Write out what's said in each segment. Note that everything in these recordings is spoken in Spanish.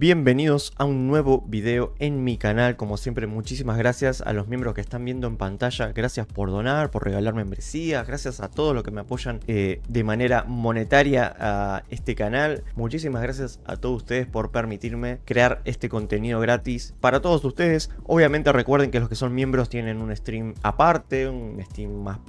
bienvenidos a un nuevo video en mi canal. Como siempre, muchísimas gracias a los miembros que están viendo en pantalla. Gracias por donar, por regalar membresías. Gracias a todos los que me apoyan eh, de manera monetaria a este canal. Muchísimas gracias a todos ustedes por permitirme crear este contenido gratis para todos ustedes. Obviamente recuerden que los que son miembros tienen un stream aparte, un stream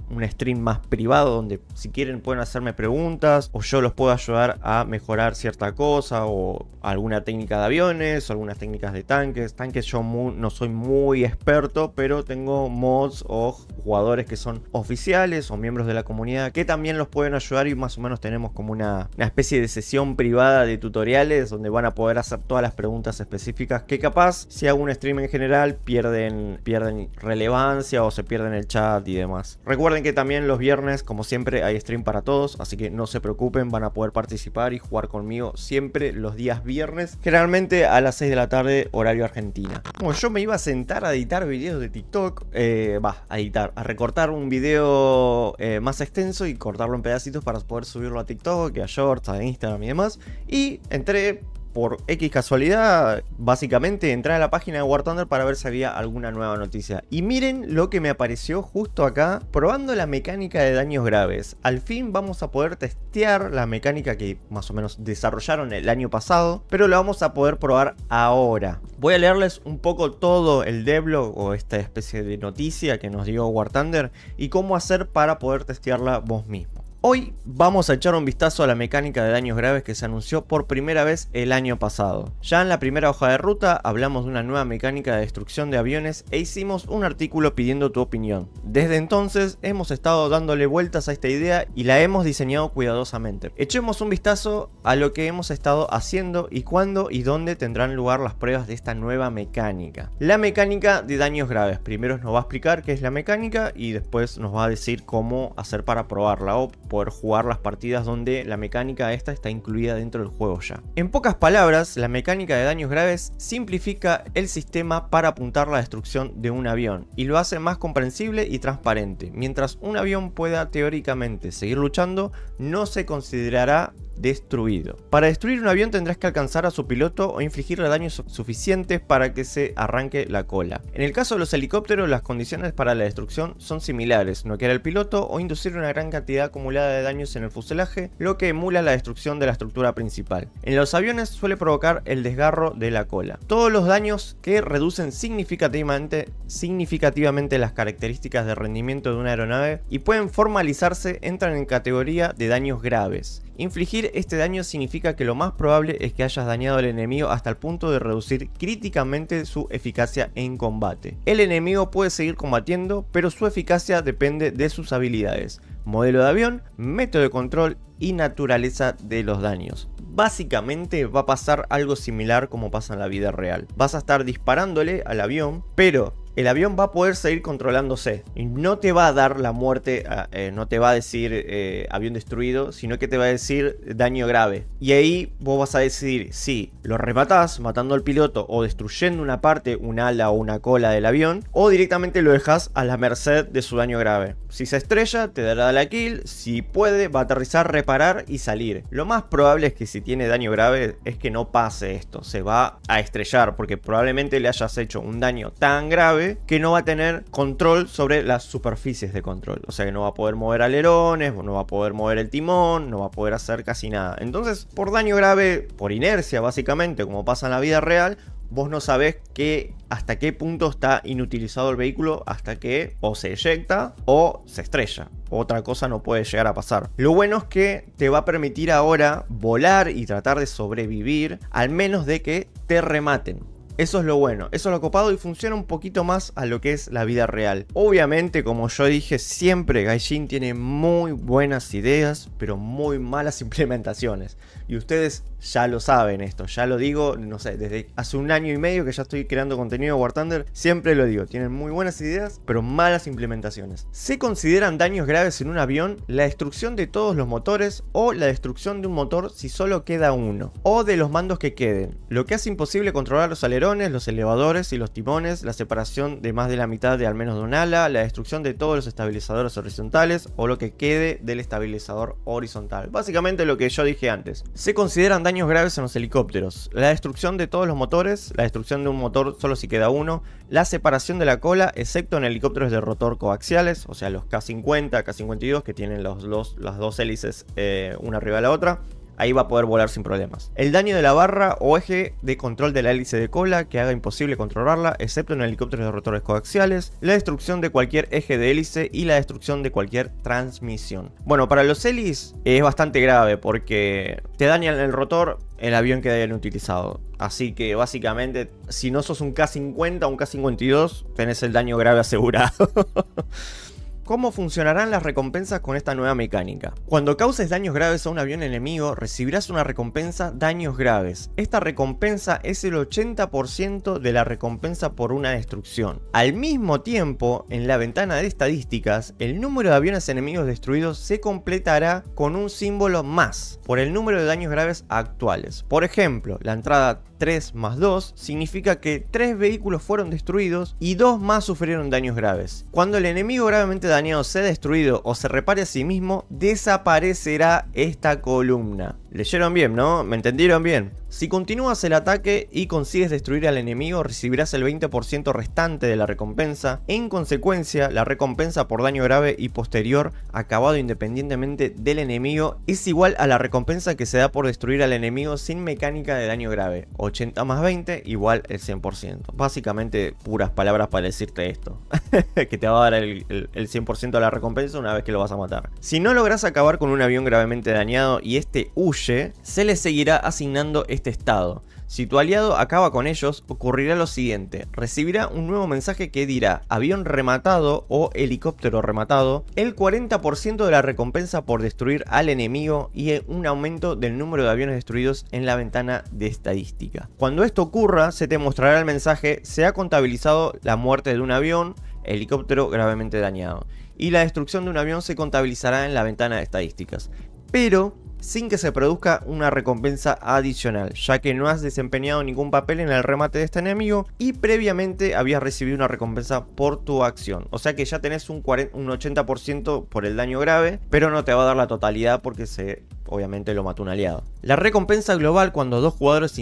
un stream más privado donde si quieren pueden hacerme preguntas o yo los puedo ayudar a mejorar cierta cosa o alguna técnica Aviones de aviones, algunas técnicas de tanques. Tanques yo no soy muy experto, pero tengo mods o jugadores que son oficiales o miembros de la comunidad que también los pueden ayudar y más o menos tenemos como una, especie de sesión privada de tutoriales donde van a poder hacer todas las preguntas específicas que capaz si hago un stream en general pierden, pierden relevancia o se pierden el chat y demás. Recuerden que también los viernes como siempre hay stream para todos, así que no se preocupen, van a poder participar y jugar conmigo siempre los días viernes. Generalmente a las 6 de la tarde, horario Argentina. Como yo me iba a sentar a editar videos de TikTok, eh, va, a editar, a recortar un video eh, más extenso y cortarlo en pedacitos para poder subirlo a TikTok, a Shorts, a Instagram y demás. Y entré por X casualidad, básicamente entrar a la página de War Thunder para ver si había alguna nueva noticia. Y miren lo que me apareció justo acá, probando la mecánica de daños graves. Al fin vamos a poder testear la mecánica que más o menos desarrollaron el año pasado, pero la vamos a poder probar ahora. Voy a leerles un poco todo el devlog o esta especie de noticia que nos dio War Thunder y cómo hacer para poder testearla vos mismo. Hoy vamos a echar un vistazo a la mecánica de daños graves que se anunció por primera vez el año pasado. Ya en la primera hoja de ruta hablamos de una nueva mecánica de destrucción de aviones e hicimos un artículo pidiendo tu opinión. Desde entonces hemos estado dándole vueltas a esta idea y la hemos diseñado cuidadosamente. Echemos un vistazo a lo que hemos estado haciendo y cuándo y dónde tendrán lugar las pruebas de esta nueva mecánica. La mecánica de daños graves. Primero nos va a explicar qué es la mecánica y después nos va a decir cómo hacer para probarla poder jugar las partidas donde la mecánica esta está incluida dentro del juego ya. En pocas palabras, la mecánica de daños graves simplifica el sistema para apuntar la destrucción de un avión y lo hace más comprensible y transparente. Mientras un avión pueda teóricamente seguir luchando, no se considerará destruido. Para destruir un avión tendrás que alcanzar a su piloto o infligirle daños suficientes para que se arranque la cola. En el caso de los helicópteros, las condiciones para la destrucción son similares, no noquear al piloto o inducir una gran cantidad acumulada de daños en el fuselaje, lo que emula la destrucción de la estructura principal. En los aviones suele provocar el desgarro de la cola. Todos los daños que reducen significativamente, significativamente las características de rendimiento de una aeronave y pueden formalizarse entran en categoría de daños graves. Infligir este daño significa que lo más probable es que hayas dañado al enemigo hasta el punto de reducir críticamente su eficacia en combate. El enemigo puede seguir combatiendo, pero su eficacia depende de sus habilidades, modelo de avión, método de control y naturaleza de los daños básicamente va a pasar algo similar como pasa en la vida real. Vas a estar disparándole al avión, pero el avión va a poder seguir controlándose. Y no te va a dar la muerte, ah, eh, no te va a decir eh, avión destruido, sino que te va a decir daño grave. Y ahí vos vas a decidir si lo rematás matando al piloto o destruyendo una parte, un ala o una cola del avión, o directamente lo dejas a la merced de su daño grave. Si se estrella, te dará la kill, si puede, va a aterrizar, reparar y salir. Lo más probable es que si tiene daño grave es que no pase esto, se va a estrellar porque probablemente le hayas hecho un daño tan grave que no va a tener control sobre las superficies de control. O sea que no va a poder mover alerones, no va a poder mover el timón, no va a poder hacer casi nada. Entonces, por daño grave, por inercia básicamente, como pasa en la vida real, vos no sabés que hasta qué punto está inutilizado el vehículo hasta que o se eyecta o se estrella. Otra cosa no puede llegar a pasar. Lo bueno es que te va a permitir ahora volar y tratar de sobrevivir al menos de que te rematen. Eso es lo bueno, eso es lo copado y funciona un poquito más a lo que es la vida real. Obviamente, como yo dije siempre, Gaijin tiene muy buenas ideas, pero muy malas implementaciones. Y ustedes ya lo saben esto, ya lo digo, no sé, desde hace un año y medio que ya estoy creando contenido de War Thunder, siempre lo digo, tienen muy buenas ideas, pero malas implementaciones. Se consideran daños graves en un avión la destrucción de todos los motores o la destrucción de un motor si solo queda uno, o de los mandos que queden, lo que hace imposible controlar los alerones, los elevadores y los timones, la separación de más de la mitad de al menos de un ala, la destrucción de todos los estabilizadores horizontales o lo que quede del estabilizador horizontal. Básicamente lo que yo dije antes. Se consideran daños daños graves en los helicópteros, la destrucción de todos los motores, la destrucción de un motor solo si queda uno, la separación de la cola, excepto en helicópteros de rotor coaxiales, o sea los K-50, K-52 que tienen los, las dos hélices eh, una arriba de la otra, ahí va a poder volar sin problemas. El daño de la barra o eje de control de la hélice de cola que haga imposible controlarla excepto en helicópteros de rotores coaxiales, la destrucción de cualquier eje de hélice y la destrucción de cualquier transmisión. Bueno, para los helis es bastante grave porque te dañan el rotor, el avión que hayan utilizado. Así que básicamente, si no sos un K-50 o un K-52, tenés el daño grave asegurado. cómo funcionarán las recompensas con esta nueva mecánica. Cuando causes daños graves a un avión enemigo, recibirás una recompensa daños graves. Esta recompensa es el 80% de la recompensa por una destrucción. Al mismo tiempo, en la ventana de estadísticas, el número de aviones enemigos destruidos se completará con un símbolo más por el número de daños graves actuales. Por ejemplo, la entrada 3 más 2 significa que 3 vehículos fueron destruidos y 2 más sufrieron daños graves. Cuando el enemigo gravemente dañado sea destruido o se repare a sí mismo, desaparecerá esta columna. Leyeron bien, ¿no? ¿Me entendieron bien? Si continúas el ataque y consigues destruir al enemigo, recibirás el 20% restante de la recompensa. En consecuencia, la recompensa por daño grave y posterior acabado independientemente del enemigo es igual a la recompensa que se da por destruir al enemigo sin mecánica de daño grave. 80 más 20 igual el 100%. Básicamente puras palabras para decirte esto. que te va a dar el, 100% de la recompensa una vez que lo vas a matar. Si no logras acabar con un avión gravemente dañado y este huye, se les seguirá asignando este estado. Si tu aliado acaba con ellos, ocurrirá lo siguiente. Recibirá un nuevo mensaje que dirá avión rematado o helicóptero rematado, el 40% de la recompensa por destruir al enemigo y un aumento del número de aviones destruidos en la ventana de estadística. Cuando esto ocurra, se te mostrará el mensaje se ha contabilizado la muerte de un avión, helicóptero gravemente dañado. Y la destrucción de un avión se contabilizará en la ventana de estadísticas. Pero sin que se produzca una recompensa adicional, ya que no has desempeñado ningún papel en el remate de este enemigo y previamente habías recibido una recompensa por tu acción. O sea que ya tenés un, 80% por el daño grave, pero no te va a dar la totalidad porque se obviamente lo mató un aliado. La recompensa global cuando dos jugadores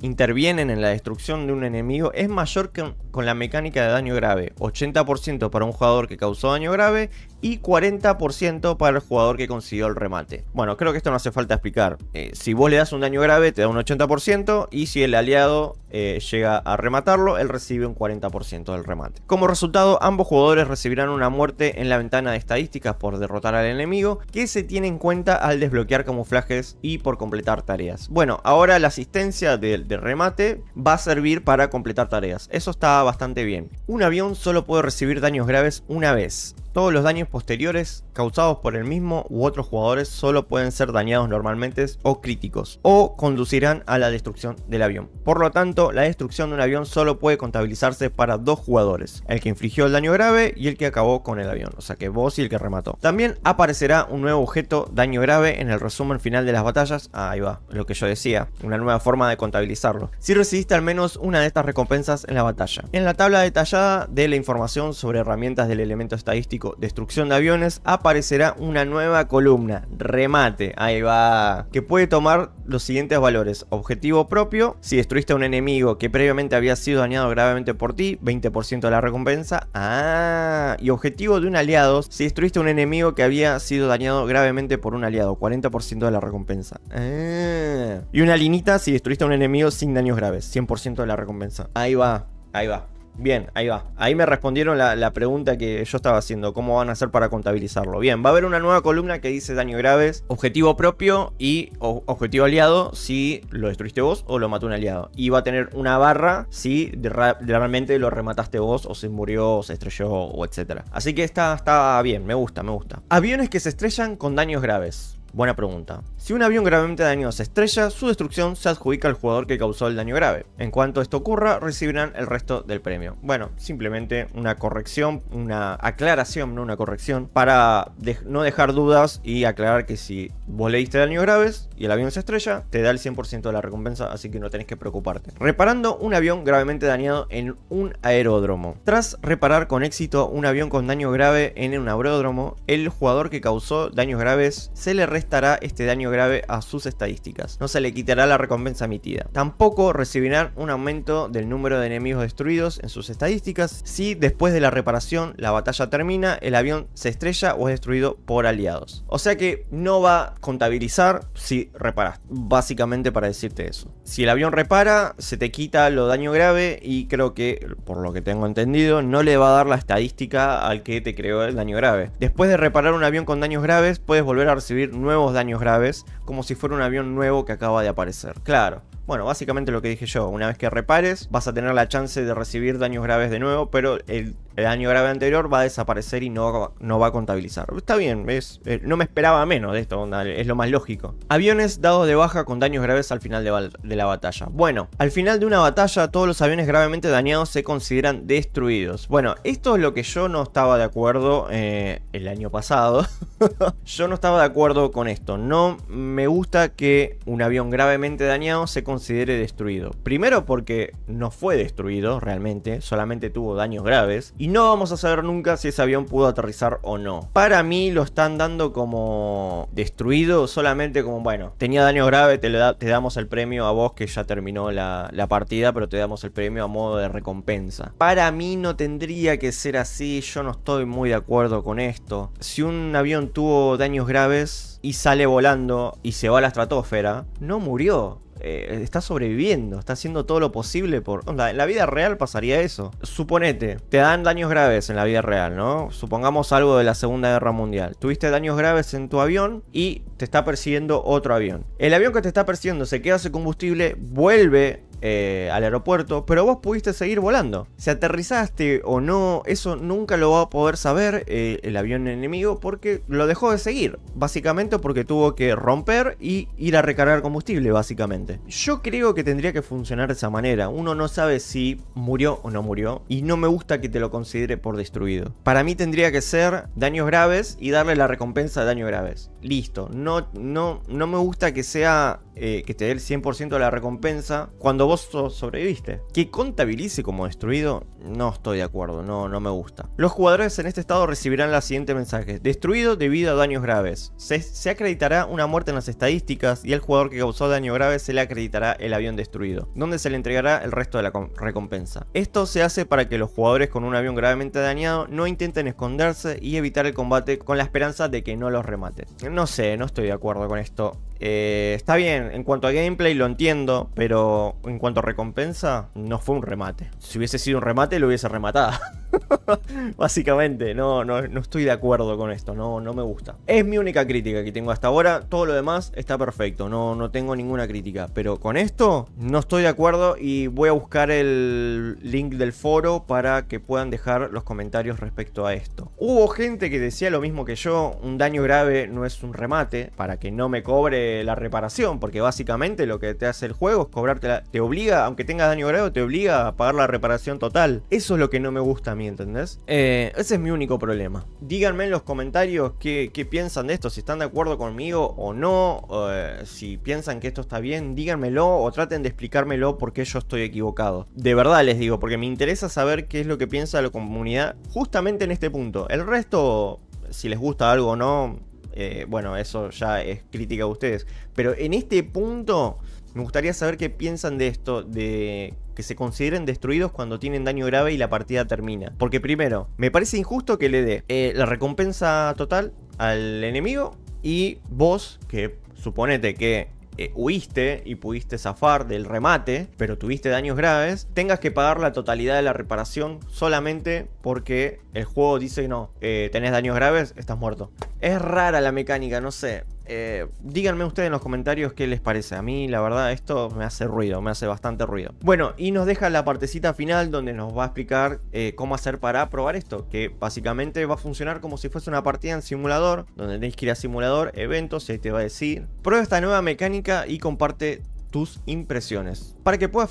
intervienen en la destrucción de un enemigo es mayor que con la mecánica de daño grave, 80% para un jugador que causó daño grave y 40% para el jugador que consiguió el remate. Bueno, creo que esto no hace falta explicar. Eh, si vos le das un daño grave te da un 80% y si el aliado eh, llega a rematarlo, él recibe un 40% del remate. Como resultado, ambos jugadores recibirán una muerte en la ventana de estadísticas por derrotar al enemigo que se tiene en cuenta al desbloquear camuflajes y por completar tareas. Bueno, ahora la asistencia del de remate va a servir para completar tareas. Eso está bastante bien. Un avión solo puede recibir daños graves una vez. Todos los daños posteriores causados por el mismo u otros jugadores solo pueden ser dañados normalmente o críticos, o conducirán a la destrucción del avión. Por lo tanto, la destrucción de un avión solo puede contabilizarse para dos jugadores, el que infligió el daño grave y el que acabó con el avión, o sea que vos y el que remató. También aparecerá un nuevo objeto daño grave en el resumen final de las batallas, ahí va, lo que yo decía, una nueva forma de contabilizarlo, si recibiste al menos una de estas recompensas en la batalla. En la tabla detallada de la información sobre herramientas del elemento estadístico destrucción de aviones aparecerá una nueva columna, remate, ahí va, que puede tomar los siguientes valores. Objetivo propio, si destruiste a un enemigo que previamente había sido dañado gravemente por ti, 20% de la recompensa. Ah, y objetivo de un aliado, si destruiste a un enemigo que había sido dañado gravemente por un aliado, 40% de la recompensa. Eh. Y una linita si destruiste a un enemigo sin daños graves, 100% de la recompensa. Ahí va, ahí va. Bien, ahí va. Ahí me respondieron la, pregunta que yo estaba haciendo, cómo van a hacer para contabilizarlo. Bien, va a haber una nueva columna que dice daño graves, objetivo propio y objetivo aliado si lo destruiste vos o lo mató un aliado. Y va a tener una barra si realmente lo remataste vos o se murió, se estrelló o etcétera. Así que está bien, me gusta, me gusta. Aviones que se estrellan con daños graves. Buena pregunta. Si un avión gravemente dañado se estrella, su destrucción se adjudica al jugador que causó el daño grave. En cuanto esto ocurra, recibirán el resto del premio. Bueno, simplemente una corrección, una aclaración, no una corrección, para no dejar dudas y aclarar que si vos le daños graves y el avión se estrella, te da el 100% de la recompensa, así que no tenés que preocuparte. Reparando un avión gravemente dañado en un aeródromo. Tras reparar con éxito un avión con daño grave en un aeródromo, el jugador que causó daños graves se le resta restará este daño grave a sus estadísticas. No se le quitará la recompensa emitida. Tampoco recibirán un aumento del número de enemigos destruidos en sus estadísticas si después de la reparación la batalla termina, el avión se estrella o es destruido por aliados. O sea que no va a contabilizar si reparas. Básicamente para decirte eso. Si el avión repara, se te quita lo daño grave y creo que, por lo que tengo entendido, no le va a dar la estadística al que te creó el daño grave. Después de reparar un avión con daños graves, puedes volver a recibir nuevos daños graves, como si fuera un avión nuevo que acaba de aparecer. Claro. Bueno, básicamente lo que dije yo, una vez que repares vas a tener la chance de recibir daños graves de nuevo, pero el, el daño grave anterior va a desaparecer y no, va a contabilizar. Está bien, eh, no me esperaba menos de esto, es lo más lógico. Aviones dados de baja con daños graves al final de, la batalla. Bueno, al final de una batalla todos los aviones gravemente dañados se consideran destruidos. Bueno, esto es lo que yo no estaba de acuerdo eh, el año pasado. yo no estaba de acuerdo con esto. No me gusta que un avión gravemente dañado se considere destruido. Primero porque no fue destruido realmente, solamente tuvo daños graves no vamos a saber nunca si ese avión pudo aterrizar o no. Para mí lo están dando como destruido, solamente como, bueno, tenía daño grave, te, damos el premio a vos que ya terminó la, la partida, pero te damos el premio a modo de recompensa. Para mí no tendría que ser así, yo no estoy muy de acuerdo con esto. Si un avión tuvo daños graves y sale volando y se va a la estratosfera, no murió. Eh, está sobreviviendo, está haciendo todo lo posible por... en la vida real pasaría eso. Suponete, te dan daños graves en la vida real, ¿no? Supongamos algo de la Segunda Guerra Mundial. Tuviste daños graves en tu avión y te está persiguiendo otro avión. El avión que te está persiguiendo se queda sin combustible, vuelve eh, al aeropuerto, pero vos pudiste seguir volando. Si aterrizaste o no, eso nunca lo va a poder saber eh, el avión enemigo porque lo dejó de seguir, básicamente porque tuvo que romper y ir a recargar combustible, básicamente. Yo creo que tendría que funcionar de esa manera. Uno no sabe si murió o no murió y no me gusta que te lo considere por destruido. Para mí tendría que ser daños graves y darle la recompensa de daños graves. Listo, no, no, no me gusta que sea eh, que te dé el 100% de la recompensa cuando vos sobreviviste. Que contabilice como destruido, no estoy de acuerdo, no, no me gusta. Los jugadores en este estado recibirán la siguiente mensaje. Destruido debido a daños graves. Se, se acreditará una muerte en las estadísticas y al jugador que causó daño grave se le acreditará el avión destruido, donde se le entregará el resto de la recompensa. Esto se hace para que los jugadores con un avión gravemente dañado no intenten esconderse y evitar el combate con la esperanza de que no los remate. No sé, no estoy de acuerdo con esto. Eh, está bien, en cuanto a gameplay lo entiendo, pero en cuanto a recompensa, no fue un remate. Si hubiese sido un remate, lo hubiese rematado. Básicamente, no, no, estoy de acuerdo con esto, no, no me gusta. Es mi única crítica que tengo hasta ahora, todo lo demás está perfecto, no, no tengo ninguna crítica. Pero con esto no estoy de acuerdo y voy a buscar el link del foro para que puedan dejar los comentarios respecto a esto. Hubo gente que decía lo mismo que yo, un daño grave no es un remate, para que no me cobre la reparación, porque básicamente lo que te hace el juego es cobrarte la... Te obliga, aunque tengas daño grave, te obliga a pagar la reparación total. Eso es lo que no me gusta ¿entendés? Eh, ese es mi único problema. Díganme en los comentarios qué, piensan de esto, si están de acuerdo conmigo o no, eh, si piensan que esto está bien, díganmelo o traten de explicármelo por qué yo estoy equivocado. De verdad les digo, porque me interesa saber qué es lo que piensa la comunidad justamente en este punto. El resto, si les gusta algo o no, eh, bueno, eso ya es crítica de ustedes. Pero en este punto... Me gustaría saber qué piensan de esto, de que se consideren destruidos cuando tienen daño grave y la partida termina. Porque primero, me parece injusto que le dé eh, la recompensa total al enemigo y vos, que suponete que eh, huiste y pudiste zafar del remate, pero tuviste daños graves, tengas que pagar la totalidad de la reparación solamente porque el juego dice no, eh, tenés daños graves, estás muerto. Es rara la mecánica, no sé. Eh, díganme ustedes en los comentarios qué les parece. A mí, la verdad, esto me hace ruido, me hace bastante ruido. Bueno, y nos deja la partecita final donde nos va a explicar eh, cómo hacer para probar esto, que básicamente va a funcionar como si fuese una partida en simulador, donde tenéis que ir a simulador, eventos, y ahí te va a decir, prueba esta nueva mecánica y comparte tus impresiones. Para que puedas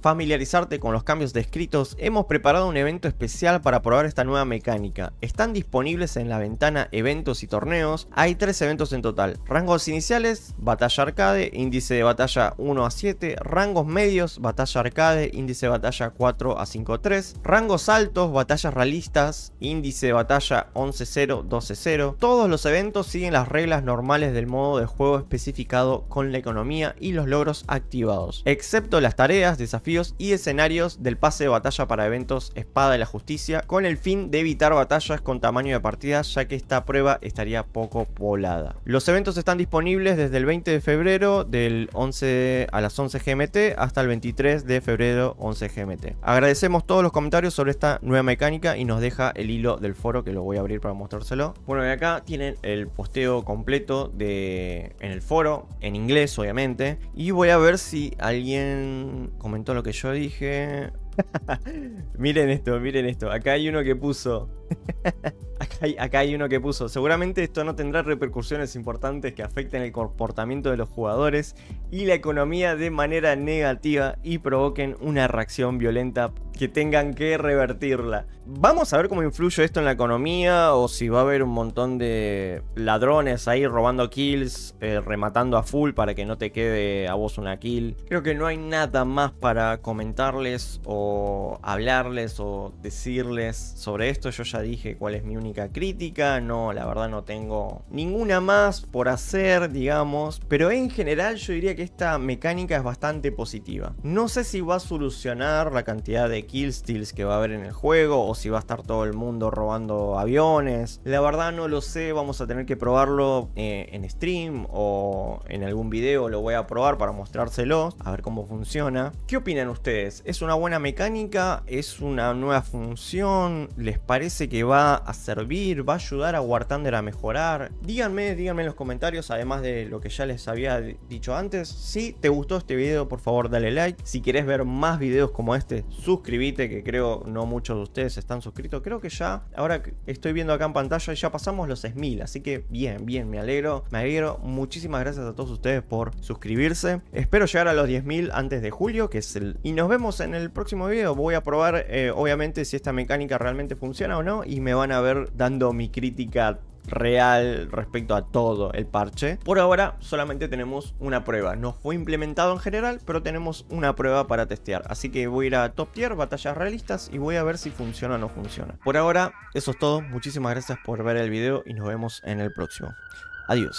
familiarizarte con los cambios descritos, hemos preparado un evento especial para probar esta nueva mecánica. Están disponibles en la ventana Eventos y Torneos. Hay tres eventos en total. Rangos iniciales, batalla arcade, índice de batalla 1 a 7. Rangos medios, batalla arcade, índice de batalla 4 a 5 3. Rangos altos, batallas realistas, índice de batalla 11-0, 12-0. Todos los eventos siguen las reglas normales del modo de juego especificado con la economía y los logros activados, excepto las tareas, desafíos y escenarios del pase de batalla para eventos Espada de la Justicia, con el fin de evitar batallas con tamaño de partida, ya que esta prueba estaría poco poblada. Los eventos están disponibles desde el 20 de febrero del 11 a las 11 GMT hasta el 23 de febrero 11 GMT. Agradecemos todos los comentarios sobre esta nueva mecánica y nos deja el hilo del foro que lo voy a abrir para mostrárselo. Bueno, y acá tienen el posteo completo de en el foro en inglés obviamente y bueno voy a ver si alguien comentó lo que yo dije. miren esto, miren esto. Acá hay uno que puso. acá, hay, uno que puso. Seguramente esto no tendrá repercusiones importantes que afecten el comportamiento de los jugadores y la economía de manera negativa y provoquen una reacción violenta que tengan que revertirla. Vamos a ver cómo influye esto en la economía o si va a haber un montón de ladrones ahí robando kills, eh, rematando a full para que no te quede a vos una kill. Creo que no hay nada más para comentarles o hablarles o decirles sobre esto. Yo ya dije cuál es mi única crítica, no, la verdad no tengo ninguna más por hacer, digamos, pero en general yo diría que esta mecánica es bastante positiva. No sé si va a solucionar la cantidad de kill steals que va a haber en el juego o si va a estar todo el mundo robando aviones. La verdad no lo sé, vamos a tener que probarlo eh, en stream o en algún video lo voy a probar para mostrárselo, a ver cómo funciona. ¿Qué opinan ustedes? ¿Es una buena mecánica? mecánica es una nueva función, les parece que va a servir, va a ayudar a War a mejorar. Díganme, díganme en los comentarios, además de lo que ya les había dicho antes. Si te gustó este video, por favor dale like. Si quieres ver más videos como este, suscríbete, que creo no muchos de ustedes están suscritos. Creo que ya, ahora estoy viendo acá en pantalla, ya pasamos los 6.000, así que bien, bien, me alegro. Me alegro, muchísimas gracias a todos ustedes por suscribirse. Espero llegar a los 10.000 antes de julio, que es el... Y nos vemos en el próximo voy a probar, eh, obviamente, si esta mecánica realmente funciona o no. Y me van a ver dando mi crítica real respecto a todo el parche. Por ahora solamente tenemos una prueba. No fue implementado en general, pero tenemos una prueba para testear. Así que voy a ir a Top Tier, Batallas Realistas, y voy a ver si funciona o no funciona. Por ahora, eso es todo. Muchísimas gracias por ver el video y nos vemos en el próximo. Adiós.